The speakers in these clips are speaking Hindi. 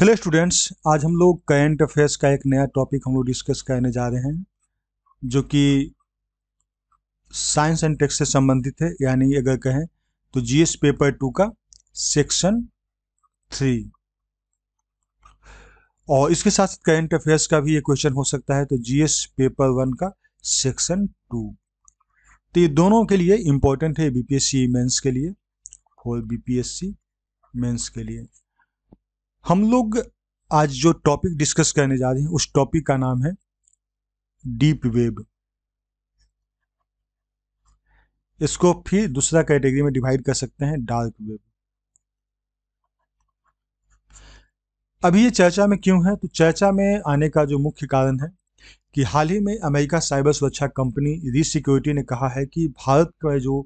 हेलो स्टूडेंट्स आज हम लोग करेंट अफेयर्स का एक नया टॉपिक हम लोग डिस्कस करने जा रहे हैं जो कि साइंस एंड टेक्स से संबंधित है यानी अगर कहें तो जीएस पेपर टू का सेक्शन थ्री और इसके साथ साथ करेंट अफेयर्स का भी ये क्वेश्चन हो सकता है तो जीएस पेपर वन का सेक्शन टू तो ये दोनों के लिए इम्पोर्टेंट है बीपीएससी मेंस के लिए और बीपीएससी मेंस के लिए हम लोग आज जो टॉपिक डिस्कस करने जा रहे हैं उस टॉपिक का नाम है डीप वेब इसको फिर दूसरा कैटेगरी में डिवाइड कर सकते हैं डार्क वेब अभी ये चर्चा में क्यों है तो चर्चा में आने का जो मुख्य कारण है कि हाल ही में अमेरिका साइबर सुरक्षा कंपनी री सिक्योरिटी ने कहा है कि भारत का जो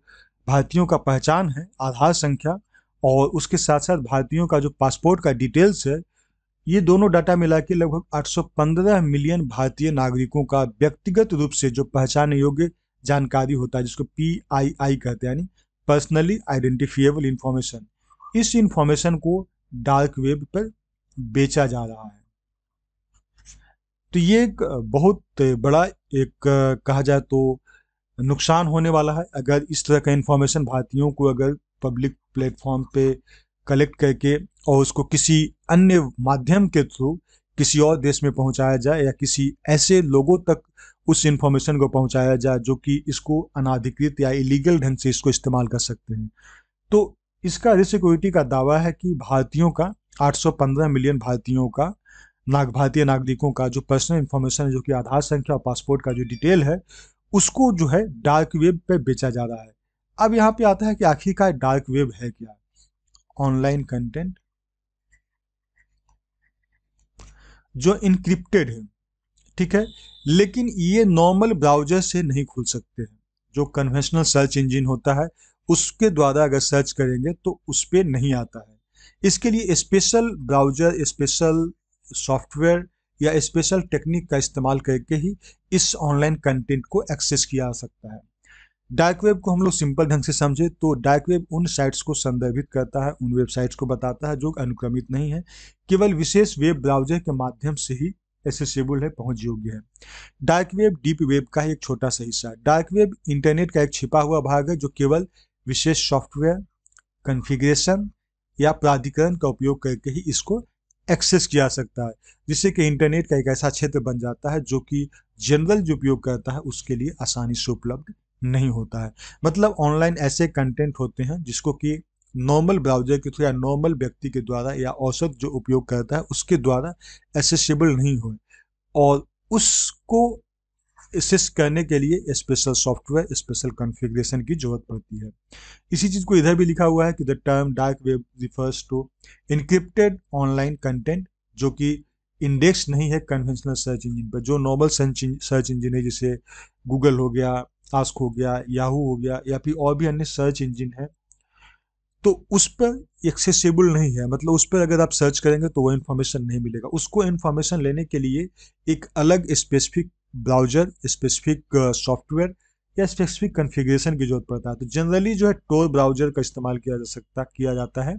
भारतीयों का पहचान है आधार संख्या और उसके साथ साथ भारतीयों का जो पासपोर्ट का डिटेल्स है ये दोनों डाटा मिला के लगभग 815 मिलियन भारतीय नागरिकों का व्यक्तिगत रूप से जो पहचान योग्य जानकारी होता है जिसको पी आई आई कहते हैं यानी पर्सनली आइडेंटिफिएबल इंफॉर्मेशन इस इंफॉर्मेशन को डार्क वेब पर बेचा जा रहा है तो ये एक बहुत बड़ा एक कहा जाए तो नुकसान होने वाला है अगर इस तरह का इन्फॉर्मेशन भारतीयों को अगर पब्लिक प्लेटफॉर्म पे कलेक्ट करके और उसको किसी अन्य माध्यम के थ्रू किसी और देश में पहुंचाया जाए या किसी ऐसे लोगों तक उस इंफॉर्मेशन को पहुंचाया जाए जो कि इसको अनाधिकृत या इलीगल ढंग से इसको इस्तेमाल कर सकते हैं तो इसका रिसिक्योरिटी का दावा है कि भारतीयों का 815 मिलियन भारतीयों का नाग भारतीय नागरिकों का जो पर्सनल इन्फॉर्मेशन है जो कि आधार संख्या और पासपोर्ट का जो डिटेल है उसको जो है डार्क वेब पे बेचा जा रहा है अब यहाँ पे आता है कि आखिरकार डार्क वेब है क्या ऑनलाइन कंटेंट जो इनक्रिप्टेड है ठीक है लेकिन ये नॉर्मल ब्राउजर से नहीं खुल सकते हैं जो कन्वेंशनल सर्च इंजन होता है उसके द्वारा अगर सर्च करेंगे तो उस पर नहीं आता है इसके लिए स्पेशल ब्राउजर स्पेशल सॉफ्टवेयर या स्पेशल टेक्निक का इस्तेमाल करके ही इस ऑनलाइन कंटेंट को एक्सेस किया जा सकता है डार्क वेब को हम लोग सिंपल ढंग से समझे तो डार्क वेब उन साइट्स को संदर्भित करता है उन वेबसाइट्स को बताता है जो अनुक्रमित नहीं है केवल विशेष वेब ब्राउजर के माध्यम से ही एसेसिबल है पहुंच योग्य है डार्क वेब डीप वेब का एक छोटा सा हिस्सा डार्क वेब इंटरनेट का एक छिपा हुआ भाग है जो केवल विशेष सॉफ्टवेयर कन्फिग्रेशन या प्राधिकरण का उपयोग करके ही इसको एक्सेस किया जा सकता है जिससे कि इंटरनेट का एक ऐसा क्षेत्र बन जाता है जो कि जनरल जो उपयोग करता है उसके लिए आसानी से उपलब्ध नहीं होता है मतलब ऑनलाइन ऐसे कंटेंट होते हैं जिसको कि नॉर्मल ब्राउजर के थ्रू या नॉर्मल व्यक्ति के द्वारा या औसत जो उपयोग करता है उसके द्वारा एसेसिबल नहीं हो और उसको एसेस करने के लिए स्पेशल सॉफ्टवेयर स्पेशल कॉन्फ़िगरेशन की जरूरत पड़ती है इसी चीज़ को इधर भी लिखा हुआ है कि the term dark web refers to encrypted online content जो कि इंडेक्स नहीं है कन्वेंशनल सर्च इंजन पर जो नॉर्मल सर्च इंजन है जैसे गूगल हो गया टास्क हो गया याहू हो गया या फिर और भी अन्य सर्च इंजिन है तो उस पर एक्सेसिबल नहीं है मतलब उस पर अगर आप सर्च करेंगे तो वो इन्फॉर्मेशन नहीं मिलेगा उसको इन्फॉर्मेशन लेने के लिए एक अलग स्पेसिफिक ब्राउजर स्पेसिफिक सॉफ्टवेयर या स्पेसिफिक कन्फिग्रेशन की जरूरत पड़ता है तो जनरली जो है टोर ब्राउजर का इस्तेमाल किया जा सकता किया जाता है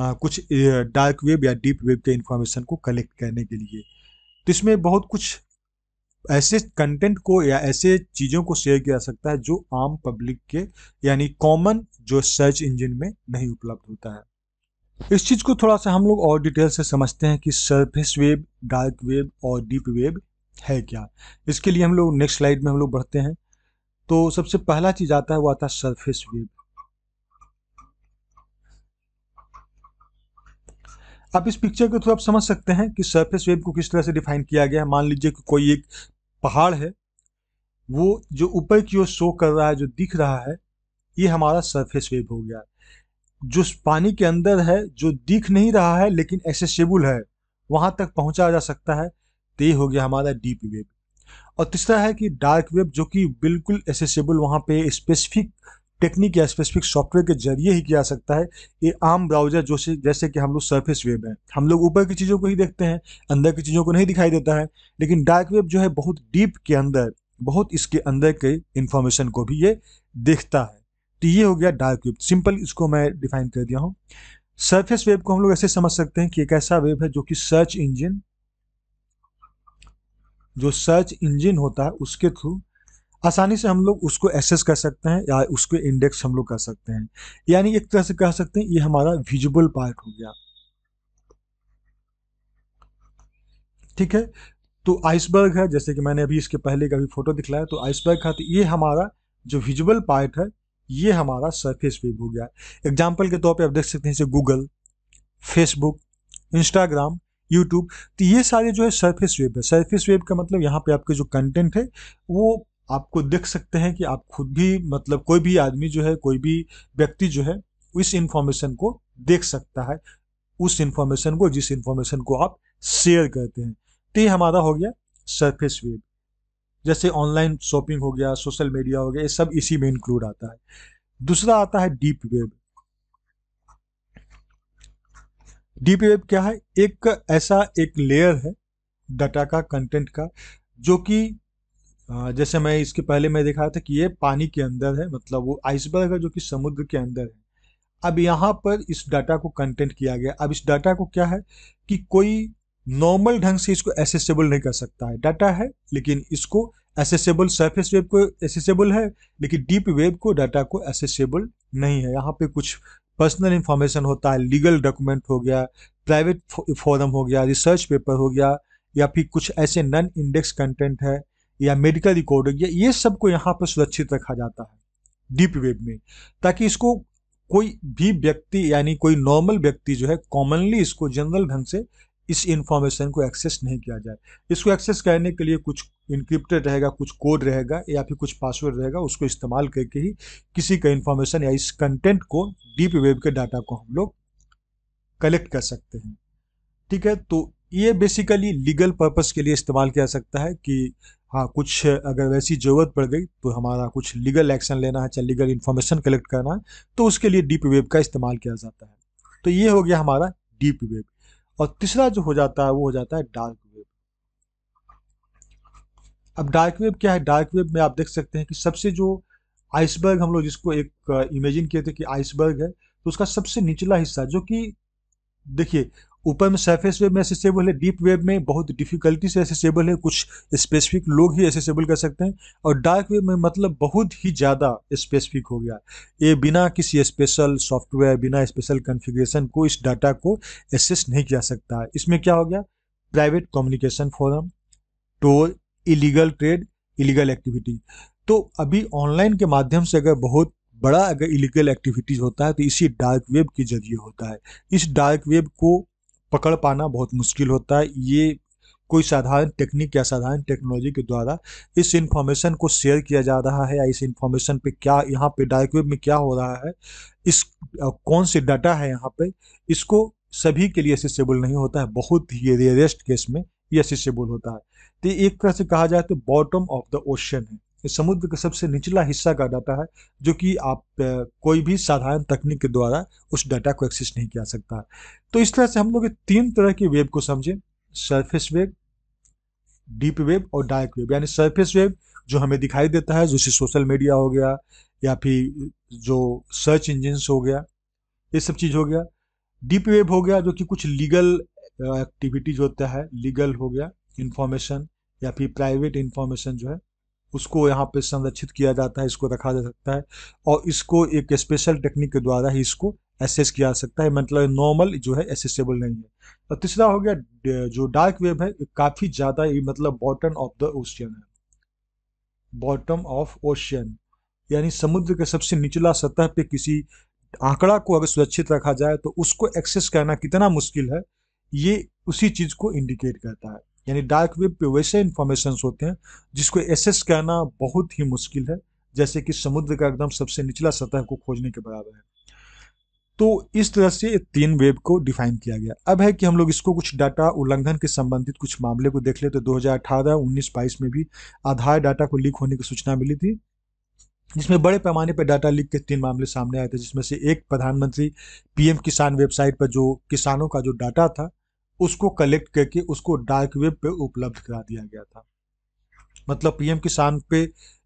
आ, कुछ डार्क वेब या डीप वेब के इन्फॉर्मेशन को कलेक्ट करने के लिए तो इसमें बहुत कुछ ऐसे कंटेंट को या ऐसे चीज़ों को शेयर किया जा सकता है जो आम पब्लिक के यानी कॉमन जो सर्च इंजन में नहीं उपलब्ध होता है इस चीज़ को थोड़ा सा हम लोग और डिटेल से समझते हैं कि सरफेस वेब डार्क वेब और डीप वेब है क्या इसके लिए हम लोग नेक्स्ट स्लाइड में हम लोग बढ़ते हैं तो सबसे पहला चीज़ आता है वो आता है सरफेस वेब आप इस पिक्चर के थ्रू आप समझ सकते हैं कि सरफेस वेब को किस तरह से डिफाइन किया गया है मान लीजिए कि कोई एक पहाड़ है वो जो ऊपर की ओर शो कर रहा है जो दिख रहा है ये हमारा सरफेस वेव हो गया जो पानी के अंदर है जो दिख नहीं रहा है लेकिन एक्सेसिबल है वहां तक पहुंचा जा सकता है तो ये हो गया हमारा डीप वेब और तीसरा है कि डार्क वेब जो कि बिल्कुल एक्सेसिबल वहां पे स्पेसिफिक टेक्निक या स्पेसिफिक सॉफ्टवेयर के जरिए ही किया जा सकता है ये आम ब्राउजर जो से जैसे कि हम लोग सर्फेस वेब है हम लोग ऊपर की चीज़ों को ही देखते हैं अंदर की चीज़ों को नहीं दिखाई देता है लेकिन डार्क वेब जो है बहुत डीप के अंदर बहुत इसके अंदर के इन्फॉर्मेशन को भी ये देखता है तो ये हो गया डार्क वेब सिंपल इसको मैं डिफाइन कर दिया हूँ सर्फेस वेब को हम लोग ऐसे समझ सकते हैं कि एक ऐसा वेब है जो कि सर्च इंजिन जो सर्च इंजिन होता है उसके थ्रू आसानी से हम लोग उसको एक्सेस कर सकते हैं या उसको इंडेक्स हम लोग कर सकते हैं यानी एक तरह से कह सकते हैं ये हमारा विजुअल पार्ट हो गया ठीक है तो आइसबर्ग है जैसे कि मैंने अभी इसके पहले का भी फोटो दिखलाया तो आइसबर्ग है तो ये हमारा जो विजुअल पार्ट है ये हमारा सरफेस वेब हो गया एग्जाम्पल के तौर पर आप देख सकते हैं जैसे गूगल फेसबुक इंस्टाग्राम यूट्यूब तो ये सारे जो है सरफेस वेब है सरफेस वेब का मतलब यहाँ पे आपके जो कंटेंट है वो आपको देख सकते हैं कि आप खुद भी मतलब कोई भी आदमी जो है कोई भी व्यक्ति जो है इस इंफॉर्मेशन को देख सकता है उस इंफॉर्मेशन को जिस इंफॉर्मेशन को आप शेयर करते हैं तो ये हमारा हो गया सरफेस वेब जैसे ऑनलाइन शॉपिंग हो गया सोशल मीडिया हो गया ये सब इसी में इंक्लूड आता है दूसरा आता है डीप वेब डीप वेब क्या है एक ऐसा एक लेयर है डाटा का कंटेंट का जो कि जैसे मैं इसके पहले मैं दिखाया था कि ये पानी के अंदर है मतलब वो आइसबर्ग है जो कि समुद्र के अंदर है अब यहाँ पर इस डाटा को कंटेंट किया गया अब इस डाटा को क्या है कि कोई नॉर्मल ढंग से इसको एसेसेबल नहीं कर सकता है डाटा है लेकिन इसको एसेसेबल सरफेस वेब को एसेसेबल है लेकिन डीप वेब को डाटा को एसेसेबल नहीं है यहाँ पे कुछ पर्सनल इंफॉर्मेशन होता है लीगल डॉक्यूमेंट हो गया प्राइवेट फोरम हो गया रिसर्च पेपर हो गया या फिर कुछ ऐसे नन इंडेक्स कंटेंट है या मेडिकल रिकॉर्ड या ये सब को यहाँ पर सुरक्षित रखा जाता है डीप वेब में ताकि इसको कोई भी व्यक्ति यानी कोई नॉर्मल व्यक्ति जो है कॉमनली इसको जनरल ढंग से इस इंफॉर्मेशन को एक्सेस नहीं किया जाए इसको एक्सेस करने के लिए कुछ इंक्रिप्टेड रहेगा कुछ कोड रहेगा या फिर कुछ पासवर्ड रहेगा उसको इस्तेमाल करके ही किसी का इन्फॉर्मेशन या इस कंटेंट को डीप वेब के डाटा को हम लोग कलेक्ट कर सकते हैं ठीक है तो ये बेसिकली लीगल पर्पस के लिए इस्तेमाल किया सकता है कि हाँ कुछ अगर वैसी ज़रूरत पड़ गई तो हमारा कुछ लीगल एक्शन लेना है चाहे लीगल इन्फॉर्मेशन कलेक्ट करना है तो उसके लिए डीप वेब का इस्तेमाल किया जाता है तो ये हो गया हमारा डीप वेब और तीसरा जो हो जाता है वो हो जाता है डार्क वेब अब डार्क वेब क्या है डार्क वेब में आप देख सकते हैं कि सबसे जो आइसबर्ग हम लोग जिसको एक इमेजिन uh, किए थे कि आइसबर्ग है तो उसका सबसे निचला हिस्सा जो कि देखिए ऊपर में सरफेस वेब में एसेसेबल है डीप वेब में बहुत डिफिकल्टी से एसेसेबल है कुछ स्पेसिफिक लोग ही एसेसेबल कर सकते हैं और डार्क वेब में मतलब बहुत ही ज़्यादा स्पेसिफिक हो गया ये बिना किसी स्पेशल सॉफ्टवेयर बिना स्पेशल कन्फिग्रेशन को इस डाटा को एसेस नहीं किया सकता है इसमें क्या हो गया private communication forum Tor illegal trade illegal activity तो अभी ऑनलाइन के माध्यम से अगर बहुत बड़ा अगर इलीगल एक्टिविटीज़ होता है तो इसी डार्क वेब के जरिए होता है इस डार्क वेब को पकड़ पाना बहुत मुश्किल होता है ये कोई साधारण टेक्निक या साधारण टेक्नोलॉजी के द्वारा इस इन्फॉर्मेशन को शेयर किया जा रहा है या इस इन्फॉर्मेशन पे क्या यहाँ पे डार्क वेब में क्या हो रहा है इस कौन से डाटा है यहाँ पे इसको सभी के लिए असिसेबल नहीं होता है बहुत ही रेयरेस्ट केस में ये एसेसेबल होता है तो एक तरह से कहा जाए तो बॉटम ऑफ द ओशन है समुद्र का सबसे निचला हिस्सा का डाटा है जो कि आप कोई भी साधारण तकनीक के द्वारा उस डाटा को एक्सेस नहीं किया सकता तो इस तरह से हम लोग तीन तरह के वेब को समझें सरफेस वेब डीप वेब और डार्क वेब यानी सरफेस वेब जो हमें दिखाई देता है जैसे सोशल मीडिया हो गया या फिर जो सर्च इंजिन्स हो गया ये सब चीज़ हो गया डीप वेब हो गया जो कि कुछ लीगल एक्टिविटीज होता है लीगल हो गया इन्फॉर्मेशन या फिर प्राइवेट इन्फॉर्मेशन जो है उसको यहाँ पे संरक्षित किया जाता है इसको रखा जा सकता है और इसको एक स्पेशल टेक्निक के द्वारा ही इसको एसेस किया जा सकता है मतलब नॉर्मल जो है एसेसेबल नहीं है और तीसरा हो गया जो डार्क वेब है काफ़ी ज़्यादा ये मतलब बॉटम ऑफ द ओशियन है बॉटम ऑफ ओशियन यानी समुद्र के सबसे निचला सतह पे किसी आंकड़ा को अगर सुरक्षित रखा जाए तो उसको एक्सेस करना कितना मुश्किल है ये उसी चीज़ को इंडिकेट करता है यानी डार्क वेब पे वैसे इन्फॉर्मेशन होते हैं जिसको एसेस करना बहुत ही मुश्किल है जैसे कि समुद्र का एकदम सबसे निचला सतह को खोजने के बराबर है तो इस तरह से तीन वेब को डिफाइन किया गया अब है कि हम लोग इसको कुछ डाटा उल्लंघन के संबंधित कुछ मामले को देख ले तो 2018, 19, 22 में भी आधार डाटा को लीक होने की सूचना मिली थी जिसमें बड़े पैमाने पर डाटा लीक के तीन मामले सामने आए थे जिसमें से एक प्रधानमंत्री पीएम किसान वेबसाइट पर जो किसानों का जो डाटा था उसको कलेक्ट करके उसको डार्क वेब पे उपलब्ध करा दिया गया था मतलब पीएम किसान पे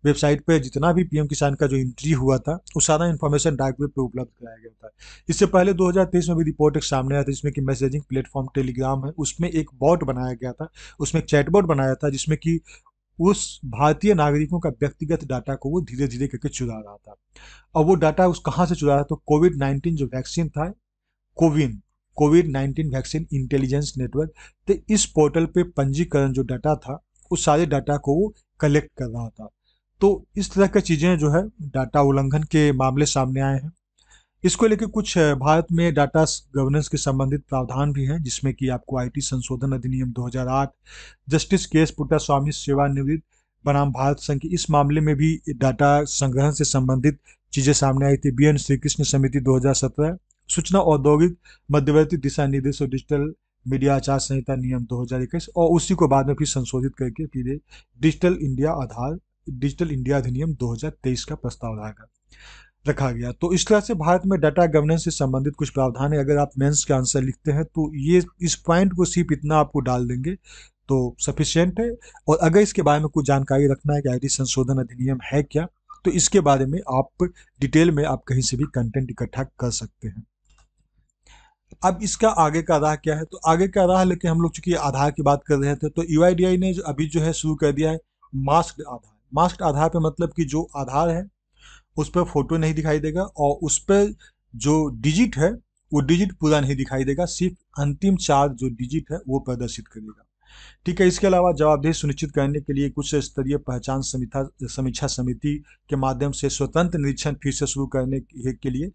वेबसाइट पे जितना भी पीएम किसान का जो एंट्री हुआ था वो सारा इन्फॉर्मेशन डार्क वेब पे उपलब्ध कराया गया था इससे पहले 2023 में भी रिपोर्ट एक सामने आया था जिसमें कि मैसेजिंग प्लेटफॉर्म टेलीग्राम है उसमें एक बॉट बनाया गया था उसमें एक चैटबॉट बनाया था जिसमें कि उस भारतीय नागरिकों का व्यक्तिगत डाटा को वो धीरे धीरे करके चुरा रहा था और वो डाटा उस कहाँ से चुरा रहा तो था तो कोविड नाइन्टीन जो वैक्सीन था CoWIN COVID 19 vaccine intelligence network तो इस पोर्टल पे पंजीकरण जो डाटा था उस सारे डाटा को वो कलेक्ट कर रहा था तो इस तरह की चीज़ें जो है डाटा उल्लंघन के मामले सामने आए हैं इसको लेकर कुछ भारत में डाटा गवर्नेंस के संबंधित प्रावधान भी हैं जिसमें कि आपको आईटी संशोधन अधिनियम 2008 जस्टिस के एस पुट्टा स्वामी सेवानिवृत्त बनाम भारत संघ इस मामले में भी डाटा संग्रहण से संबंधित चीज़ें सामने आई थी बी एन श्री कृष्ण समिति 2017 सूचना औद्योगिक मध्यवर्ती दिशा निर्देश और डिजिटल मीडिया आचार संहिता नियम दो और उसी को बाद में फिर संशोधित करके फिर digital India Aadhaar digital India अधिनियम 2023 का प्रस्ताव लाएगा रखा गया तो इस तरह से भारत में डाटा गवर्नेंस से संबंधित कुछ प्रावधान है अगर आप मेंस के आंसर लिखते हैं तो ये इस पॉइंट को सिर्फ इतना आपको डाल देंगे तो सफिशियंट है और अगर इसके बारे में कुछ जानकारी रखना है कि आई संशोधन अधिनियम है क्या तो इसके बारे में आप डिटेल में आप कहीं से भी कंटेंट इकट्ठा कर सकते हैं अब इसका आगे का राह क्या है तो आगे का राह लेके हम लोग चूंकि आधार की बात कर रहे थे तो यू तो e ने जो अभी जो है शुरू कर दिया है मास्क आधार मास्क आधार पे मतलब कि जो आधार है उस पर फोटो नहीं दिखाई देगा और उस पर जो डिजिट है वो डिजिट पूरा नहीं दिखाई देगा सिर्फ अंतिम चार जो डिजिट है वो प्रदर्शित करेगा ठीक है इसके अलावा जवाबदेही सुनिश्चित करने के लिए कुछ स्तरीय पहचान समीक्षा समीक्षा समिति के माध्यम से स्वतंत्र निरीक्षण फिर से शुरू करने के लिए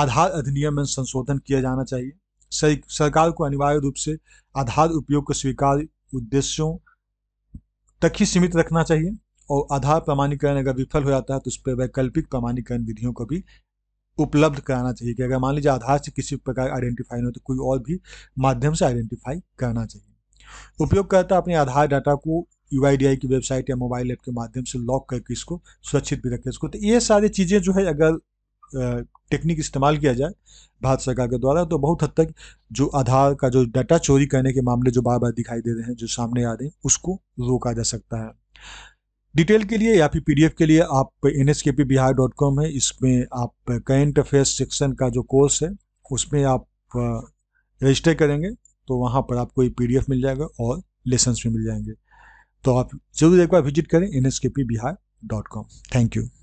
आधार अधिनियम में संशोधन किया जाना चाहिए सरकार को अनिवार्य रूप से आधार उपयोग को स्वीकार उद्देश्यों तक ही सीमित रखना चाहिए और आधार प्रमाणीकरण अगर विफल हो जाता है तो उस पर वैकल्पिक प्रमाणीकरण विधियों को भी उपलब्ध कराना चाहिए कि अगर मान लीजिए आधार से किसी प्रकार आइडेंटिफाई नहीं हो तो कोई और भी माध्यम से आइडेंटिफाई करना चाहिए उपयोगकर्ता अपने आधार डाटा को यू की वेबसाइट या मोबाइल ऐप के माध्यम से लॉक करके इसको सुरक्षित भी रखे इसको तो ये सारी चीज़ें जो है अगर टेक्निक इस्तेमाल किया जाए भारत सरकार के द्वारा तो बहुत हद तक जो आधार का जो डाटा चोरी करने के मामले जो बार बार दिखाई दे रहे हैं जो सामने आ रहे हैं उसको रोका जा सकता है डिटेल के लिए या फिर पीडीएफ के लिए आप N S K P Bihar dot com है इसमें आप करेंट अफेयर्स सेक्शन का जो कोर्स है उसमें आप रजिस्टर करेंगे तो वहाँ पर आपको ये पी मिल जाएगा और लेसन्स भी मिल जाएंगे तो आप जरूर एक बार विजिट करें N S K P Bihar dot com thank you